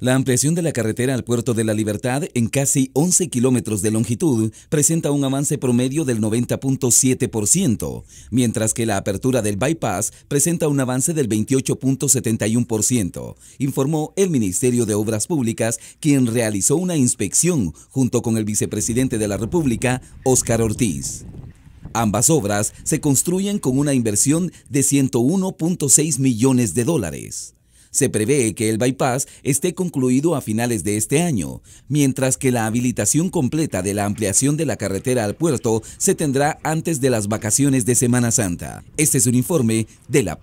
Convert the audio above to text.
La ampliación de la carretera al Puerto de la Libertad en casi 11 kilómetros de longitud presenta un avance promedio del 90.7%, mientras que la apertura del bypass presenta un avance del 28.71%, informó el Ministerio de Obras Públicas, quien realizó una inspección junto con el vicepresidente de la República, Óscar Ortiz. Ambas obras se construyen con una inversión de 101.6 millones de dólares. Se prevé que el bypass esté concluido a finales de este año, mientras que la habilitación completa de la ampliación de la carretera al puerto se tendrá antes de las vacaciones de Semana Santa. Este es un informe de la